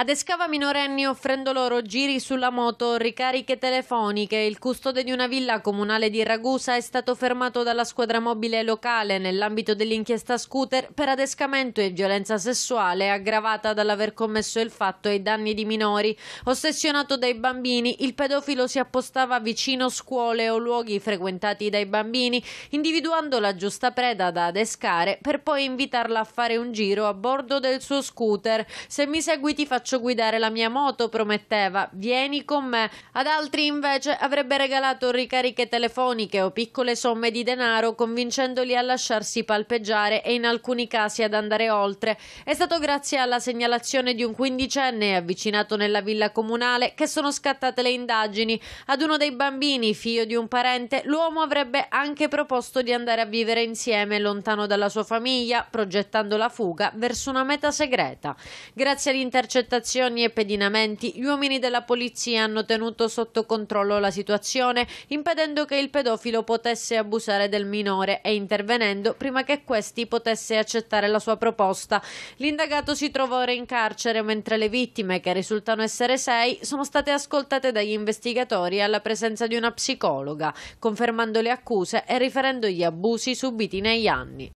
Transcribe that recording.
Adescava minorenni offrendo loro giri sulla moto, ricariche telefoniche. Il custode di una villa comunale di Ragusa è stato fermato dalla squadra mobile locale nell'ambito dell'inchiesta scooter per adescamento e violenza sessuale aggravata dall'aver commesso il fatto ai danni di minori. Ossessionato dai bambini, il pedofilo si appostava vicino scuole o luoghi frequentati dai bambini, individuando la giusta preda da adescare per poi invitarla a fare un giro a bordo del suo scooter. Se mi seguiti faccio faccio guidare la mia moto, prometteva, vieni con me. Ad altri invece avrebbe regalato ricariche telefoniche o piccole somme di denaro convincendoli a lasciarsi palpeggiare e in alcuni casi ad andare oltre. È stato grazie alla segnalazione di un quindicenne avvicinato nella villa comunale che sono scattate le indagini. Ad uno dei bambini, figlio di un parente, l'uomo avrebbe anche proposto di andare a vivere insieme lontano dalla sua famiglia, progettando la fuga verso una meta segreta. Grazie all'intercettazione postazioni e pedinamenti, gli uomini della polizia hanno tenuto sotto controllo la situazione, impedendo che il pedofilo potesse abusare del minore e intervenendo prima che questi potesse accettare la sua proposta. L'indagato si trova ora in carcere mentre le vittime, che risultano essere sei, sono state ascoltate dagli investigatori alla presenza di una psicologa, confermando le accuse e riferendo gli abusi subiti negli anni.